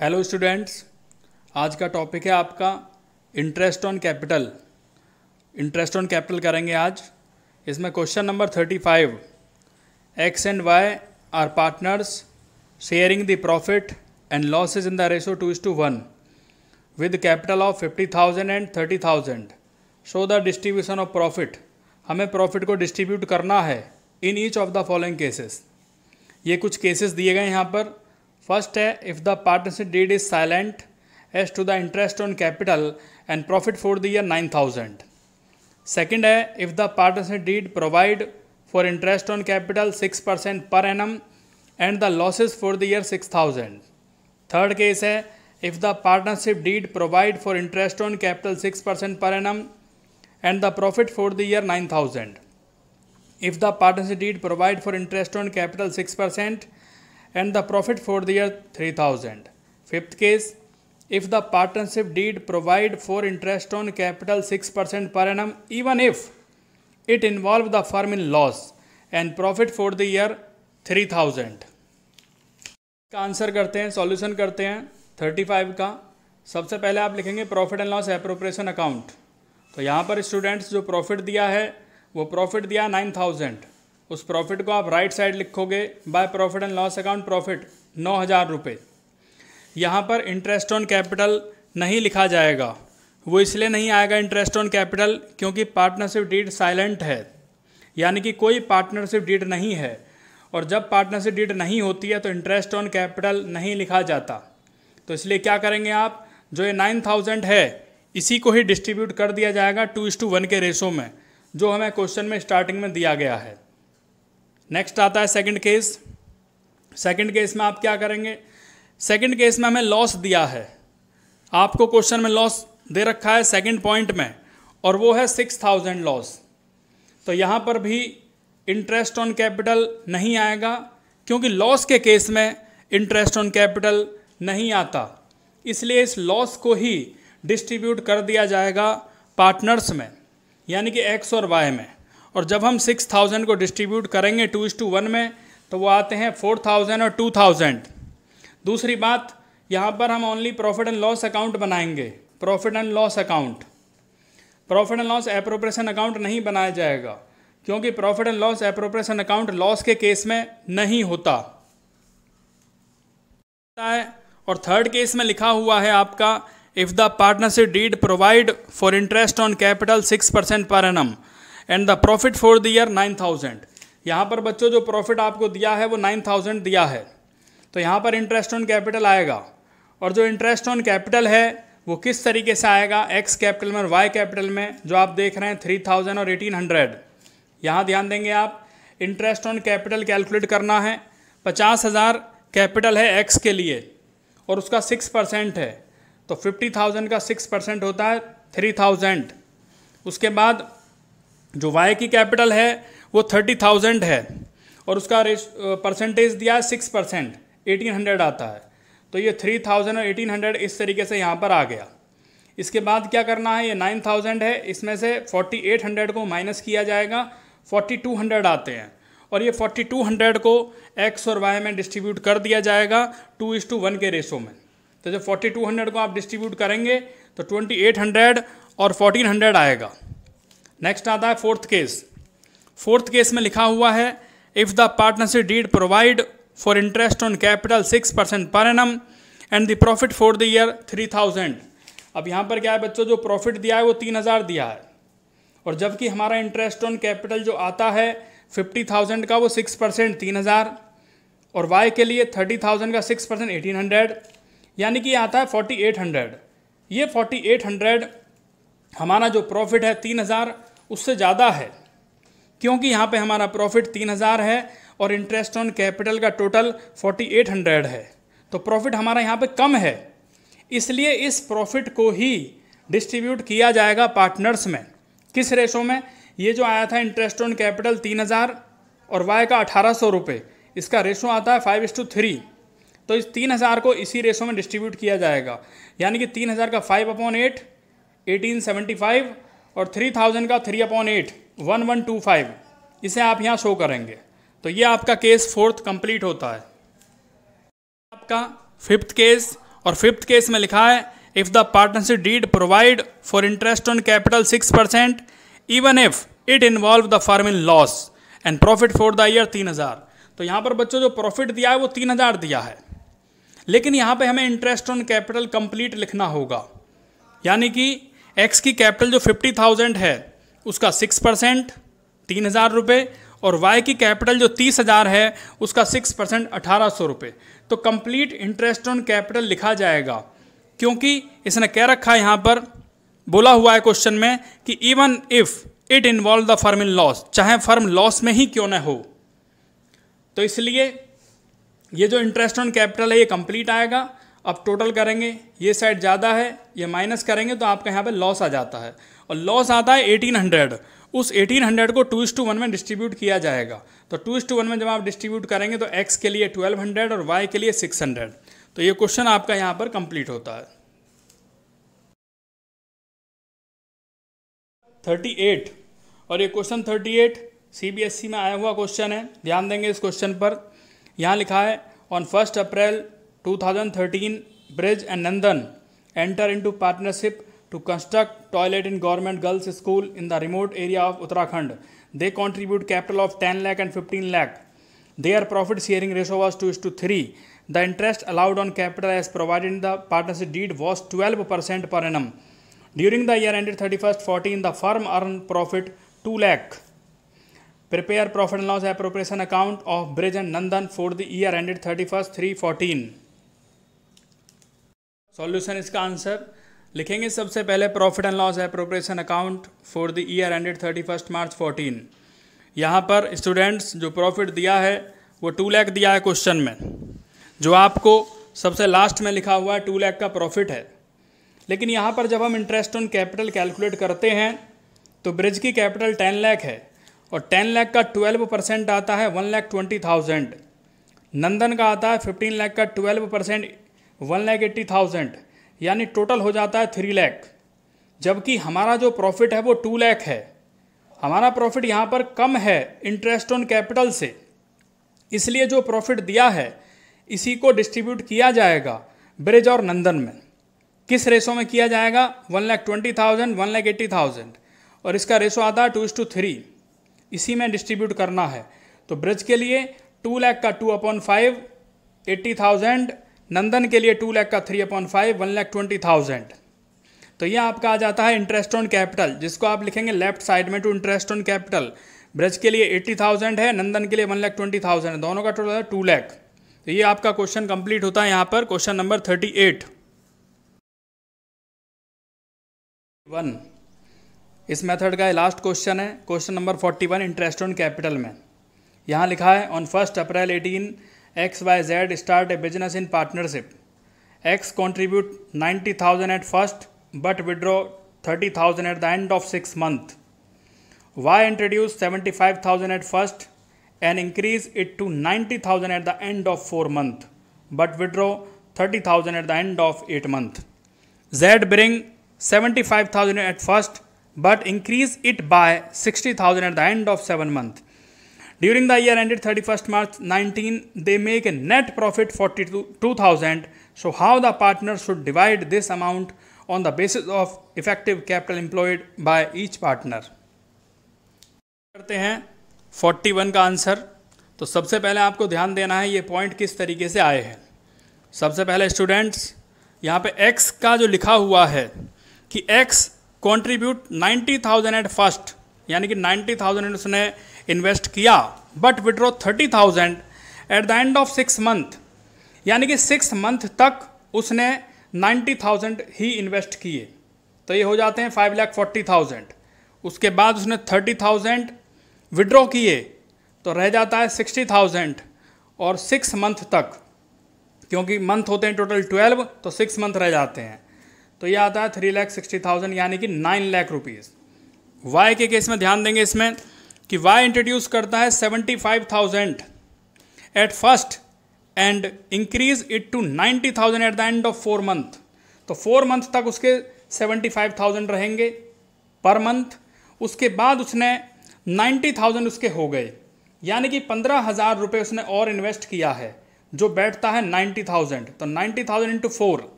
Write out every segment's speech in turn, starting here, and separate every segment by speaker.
Speaker 1: Hello students आज का topic है आपका interest on capital interest on capital करेंगे आज इसमें question number thirty five X and Y are partners sharing the profit and losses in the ratio two is to one with capital of fifty thousand and thirty thousand show the distribution of profit हमें profit को distribute करना है in each of the following cases ये कुछ cases दिए गए यहाँ पर First, if the partnership deed is silent as to the interest on capital and profit for the year 9000. Second, if the partnership deed provide for interest on capital 6% per annum and the losses for the year 6000. Third case, if the partnership deed provide for interest on capital 6% per annum and the profit for the year 9000. If the partnership deed provide for interest on capital 6%, and the profit for the year 3000. Fifth case, if the partnership deed provide for interest on capital 6% per annum even if it involve the firm in loss and profit for the year 3000. का answer करते हैं solution करते हैं 35 का सबसे पहले आप लिखेंगे profit and loss appropriation account तो यहाँ पर स्टूडेंट्स जो प्रॉफिट दिया है वो प्रॉफिट दिया नाइन थाउजेंड उस प्रॉफिट को आप राइट साइड लिखोगे by profit and loss account profit नौ हज़ार रुपये यहाँ पर इंटरेस्ट ऑन कैपिटल नहीं लिखा जाएगा वो इसलिए नहीं आएगा इंटरेस्ट ऑन कैपिटल क्योंकि पार्टनरशिप डीड साइलेंट है यानी कि कोई पार्टनरशिप डीड नहीं है और जब पार्टनरशिप डीड नहीं होती है तो इंटरेस्ट ऑन कैपिटल नहीं लिखा जाता तो इसलिए क्या करेंगे आप जो ये नाइन थाउजेंड है इसी को ही डिस्ट्रीब्यूट कर दिया जाएगा टू इस टू वन के रेशो में जो हमें क्वेश्चन में स्टार्टिंग में दिया गया है नेक्स्ट आता है सेकंड केस सेकंड केस में आप क्या करेंगे सेकंड केस में हमें लॉस दिया है आपको क्वेश्चन में लॉस दे रखा है सेकंड पॉइंट में और वो है सिक्स थाउजेंड लॉस तो यहाँ पर भी इंटरेस्ट ऑन कैपिटल नहीं आएगा क्योंकि लॉस के केस में इंटरेस्ट ऑन कैपिटल नहीं आता इसलिए इस लॉस को ही डिस्ट्रीब्यूट कर दिया जाएगा पार्टनर्स में यानी कि एक्स और वाई में और जब हम सिक्स थाउजेंड को डिस्ट्रीब्यूट करेंगे टू इस टू वन में तो वो आते हैं फोर थाउजेंड और टू थाउजेंड दूसरी बात यहाँ पर हम only profit and loss account बनाएंगे profit and loss account profit and loss appropriation account नहीं बनाया जाएगा क्योंकि profit and loss appropriation account loss के केस में नहीं होता है और थर्ड केस में लिखा हुआ है आपका if the partnership deed provide for interest on capital six percent per annum and the profit for the year nine thousand यहाँ पर बच्चों जो प्रॉफिट आपको दिया है वो नाइन थाउजेंड दिया है तो यहाँ पर इंटरेस्ट ऑन कैपिटल आएगा और जो इंटरेस्ट ऑन कैपिटल है वो किस तरीके से आएगा एक्स कैपिटल में और वाई कैपिटल में जो आप देख रहे हैं थ्री थाउजेंड और एटीन हंड्रेड यहाँ ध्यान देंगे आप इंटरेस्ट ऑन कैपिटल कैलकुलेट करना है पचास हज़ार कैपिटल है एक्स के लिए और उसका सिक्स परसेंट है तो फिफ्टी थाउजेंड का सिक्स परसेंट होता है थ्री थाउजेंड उसके बाद जो वाई की कैपिटल है वो थर्टी थाउजेंड है और उसका परसेंटेज दिया है सिक्स परसेंट एटीन हंड्रेड आता है तो ये थ्री थाउजेंड और एटीन हंड्रेड इस तरीके से यहाँ पर आ गया इसके बाद क्या करना है ये नाइन थाउजेंड है इसमें से फोर्टी एट हंड्रेड को माइनस किया जाएगा फोर्टी टू हंड्रेड आते हैं और ये फोर्टी टू हंड्रेड को एक्स और वाई में डिस्ट्रीब्यूट कर दिया जाएगा टू इस टू वन के रेशो में तो जब फोर्टी टू हंड्रेड को आप डिस्ट्रीब्यूट करेंगे तो ट्वेंटी एट हंड्रेड और फोर्टीन हंड्रेड आएगा नेक्स्ट आता है फोर्थ केस फोर्थ केस में लिखा हुआ है if the partnership deed provide for interest on capital six percent per annum and the profit for the year three thousand अब यहाँ पर क्या है बच्चों जो प्रॉफिट दिया है वो तीन हज़ार दिया है और जबकि हमारा इंटरेस्ट ऑन कैपिटल जो आता है फिफ्टी थाउजेंड का वो सिक्स परसेंट तीन हज़ार और वाई के लिए थर्टी थाउजेंड का सिक्स परसेंट एटीन हंड्रेड यानी कि आता है फोर्टी एट हंड्रेड ये फोर्टी एट हंड्रेड हमारा जो प्रॉफिट है तीन हज़ार उससे ज़्यादा है क्योंकि यहाँ पे हमारा प्रॉफिट तीन हज़ार है और इंटरेस्ट ऑन कैपिटल का टोटल फोर्टी एट हंड्रेड है तो प्रॉफिट हमारा यहाँ पे कम है इसलिए इस प्रॉफिट को ही डिस्ट्रीब्यूट किया जाएगा पार्टनर्स में किस रेशो में ये जो आया था इंटरेस्ट ऑन कैपिटल तीन हज़ार और वाई का अठारह सौ रुपये इसका रेशो आता है फाइव इस टू थ्री तो इस तीन हज़ार को इसी रेशो में डिस्ट्रीब्यूट किया जाएगा यानी कि तीन हज़ार का five upon eight eighteen seventy five और थ्री थाउजेंड का three upon eight one one two five इसे आप यहाँ शो करेंगे तो ये आपका केस फोर्थ कंप्लीट होता है आपका फिफ्थ केस और फिफ्थ केस में लिखा है if the partnership deed provide for interest on capital six percent even if it involve the firm in loss and profit for the year तीन हज़ार तो यहाँ पर बच्चों जो प्रॉफिट दिया है वो तीन हज़ार दिया है लेकिन यहाँ पे हमें इंटरेस्ट ऑन कैपिटल कंप्लीट लिखना होगा यानी कि एक्स की कैपिटल जो फिफ्टी थाउजेंड है उसका सिक्स परसेंट तीन हज़ार रुपये और वाई की कैपिटल जो तीस हज़ार है उसका सिक्स परसेंट अठारह सौ रुपये तो कंप्लीट इंटरेस्ट ऑन कैपिटल लिखा जाएगा क्योंकि इसने कह रखा है यहाँ पर बोला हुआ है क्वेश्चन में कि even if it involve the firm in loss चाहे फर्म लॉस में ही क्यों ना हो तो इसलिए ये जो इंटरेस्ट ऑन कैपिटल है ये कंप्लीट आएगा अब टोटल करेंगे ये साइड ज़्यादा है ये माइनस करेंगे तो आपका यहाँ पे लॉस आ जाता है और लॉस आता है 1800 उस 1800 को टू इस टू वन में डिस्ट्रीब्यूट किया जाएगा तो टू इस टू वन में जब आप डिस्ट्रीब्यूट करेंगे तो एक्स के लिए 1200 और वाई के लिए 600 तो ये क्वेश्चन आपका यहाँ पर कंप्लीट होता है एट और ये क्वेश्चन एस सीबीएसई में आया हुआ क्वेश्चन है ध्यान देंगे इस क्वेश्चन पर यहाँ लिखा है on first April 2013, Bridge and Nandan enter into partnership to construct toilet in government girls school in the remote area of Uttarakhand. They contribute capital of 10 lakh and 15 lakh. Their profit sharing ratio was 2 to 3. The interest allowed on capital as provided in the partnership deed was 12% per annum. During the year ended 31st 14, the firm earned profit 2 lakh. Prepare profit and loss appropriation account of Bridge and Nandan for the year ended 31st 314. Solution इसका answer लिखेंगे सबसे पहले profit and loss appropriation account for the year ended thirty first March fourteen यहाँ पर students जो profit दिया है वो टू लैख दिया है क्वेश्चन में जो आपको सबसे लास्ट में लिखा हुआ है टू लैख का प्रॉफिट है लेकिन यहाँ पर जब हम इंटरेस्ट ऑन कैपिटल कैलकुलेट करते हैं तो ब्रिज की कैपिटल टेन लैख है और टेन लैख का ट्वेल्व परसेंट आता है one lakh twenty thousand Nandan का आता है फिफ्टीन लैख का twelve percent one lakh eighty thousand यानी टोटल हो जाता है थ्री लैख जबकि हमारा जो प्रॉफिट है वो टू लैख है हमारा प्रॉफिट यहाँ पर कम है इंटरेस्ट ऑन कैपिटल से इसलिए जो प्रॉफिट दिया है इसी को डिस्ट्रीब्यूट किया जाएगा ब्रिज और नंदन में किस रेशो में किया जाएगा one lakh twenty thousand one lakh eighty thousand और इसका रेशो आता है टू इस टू थ्री इसी में डिस्ट्रीब्यूट करना है तो ब्रिज के लिए टू लैख का two upon five eighty thousand Nandan के लिए टू लैख का three upon five one lakh twenty thousand तो ये आपका आ जाता है इंटरेस्ट ऑन कैपिटल जिसको आप लिखेंगे लेफ्ट साइड में to interest on capital Braj के लिए एट्टी थाउजेंड है नंदन के लिए वन लैख ट्वेंटी थाउजेंड है दोनों का टोटल है टू लैख तो ये आपका क्वेश्चन कंप्लीट होता है यहाँ पर question number thirty eight one इस मेथड का लास्ट क्वेश्चन है question number forty one interest on capital में यहाँ लिखा है on first April eighteen XYZ start a business in partnership. X contribute 90,000 at first but withdraw 30,000 at the end of 6 month. Y introduce 75,000 at first and increase it to 90,000 at the end of 4 month but withdraw 30,000 at the end of 8 month. Z bring 75,000 at first but increase it by 60,000 at the end of 7 month. During the year ended 31st March 19, they make a net profit 42,000. So how the partner should divide this amount on the basis of effective capital employed by each partner. करते हैं 41 का answer तो सबसे पहले आपको ध्यान देना है ये पॉइंट किस तरीके से आए हैं सबसे पहले स्टूडेंट्स यहाँ पे x का जो लिखा हुआ है कि x कंट्रीब्यूट 90,000 एट फर्स्ट यानी कि 90,000 उसने इन्वेस्ट किया but withdraw thirty thousand at the end of six month यानी कि सिक्स मंथ तक उसने नाइन्टी थाउजेंड ही इन्वेस्ट किए तो ये हो जाते हैं फाइव लैख फोर्टी थाउजेंड उसके बाद उसने थर्टी थाउजेंड विड्रॉ किए तो रह जाता है सिक्सटी थाउजेंड और सिक्स मंथ तक क्योंकि मंथ होते हैं टोटल ट्वेल्व तो सिक्स मंथ रह जाते हैं तो ये आता है थ्री लैख सिक्सटी थाउजेंड यानी कि नाइन लैख रुपीज़ वाई के केस में ध्यान देंगे इसमें कि वाई इंट्रोड्यूस करता है seventy five thousand at first and increase it to ninety thousand at the end of four month तो फोर मंथ तक उसके सेवेंटी फाइव थाउजेंड रहेंगे पर मंथ उसके बाद उसने नाइन्टी थाउजेंड उसके हो गए यानी कि पंद्रह हज़ार रुपये उसने और इन्वेस्ट किया है जो बैठता है नाइन्टी थाउजेंड तो नाइन्टी थाउजेंड इंटू फोर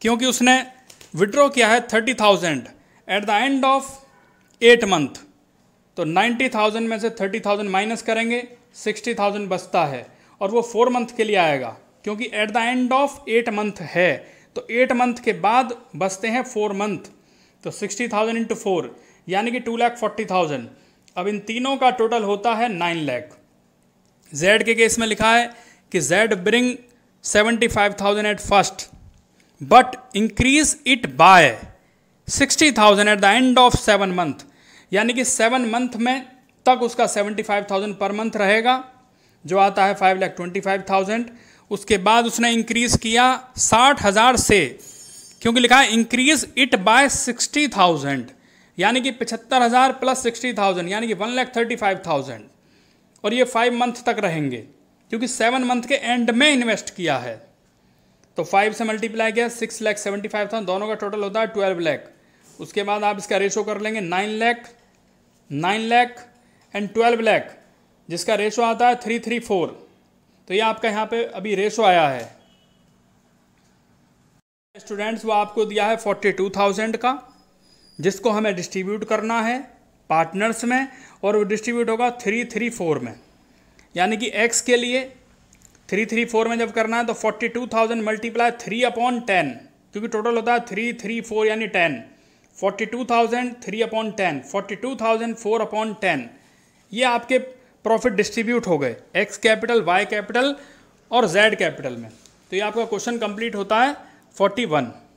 Speaker 1: क्योंकि उसने विड्रॉ किया है thirty thousand at the end of eight month तो 90,000 में से 30,000 माइनस करेंगे 60,000 बचता है और वो फोर मंथ के लिए आएगा क्योंकि at the end of eight month है तो एट मंथ के बाद बचते हैं फोर मंथ तो सिक्सटी थाउजेंड इंटू फोर यानी कि टू लैख फोर्टी थाउजेंड अब इन तीनों का टोटल होता है नाइन लैख जेड के केस में लिखा है कि Z bring seventy five thousand at first but increase it by sixty thousand at the end of seven month यानी कि सेवन मंथ में तक उसका सेवेंटी फाइव थाउजेंड पर मंथ रहेगा जो आता है five lakh twenty five thousand उसके बाद उसने इंक्रीज किया साठ हज़ार से क्योंकि लिखा है increase it by sixty thousand यानी कि पचहत्तर हज़ार प्लस सिक्सटी थाउजेंड यानी कि one lakh thirty five thousand और ये फाइव मंथ तक रहेंगे क्योंकि सेवन मंथ के एंड में इन्वेस्ट किया है तो फाइव से मल्टीप्लाई किया six lakh seventy five thousand दोनों का टोटल होता है ट्वेल्व लैख उसके बाद आप इसका रेशो कर लेंगे nine lakh nine lakh and twelve lakh जिसका रेशो आता है थ्री थ्री फोर तो ये आपका यहाँ पे अभी रेशो आया है स्टूडेंट्स वो आपको दिया है फोर्टी टू थाउजेंड का जिसको हमें डिस्ट्रीब्यूट करना है पार्टनर्स में और वो डिस्ट्रीब्यूट होगा थ्री थ्री फोर में यानी कि एक्स के लिए थ्री थ्री फोर में जब करना है तो forty two thousand multiply three upon ten क्योंकि टोटल होता है थ्री थ्री फोर यानी ten forty two thousand three upon ten forty two thousand four upon ten ये आपके प्रॉफिट डिस्ट्रीब्यूट हो गए एक्स कैपिटल वाई कैपिटल और जेड कैपिटल में तो ये आपका क्वेश्चन कंप्लीट होता है फोर्टी वन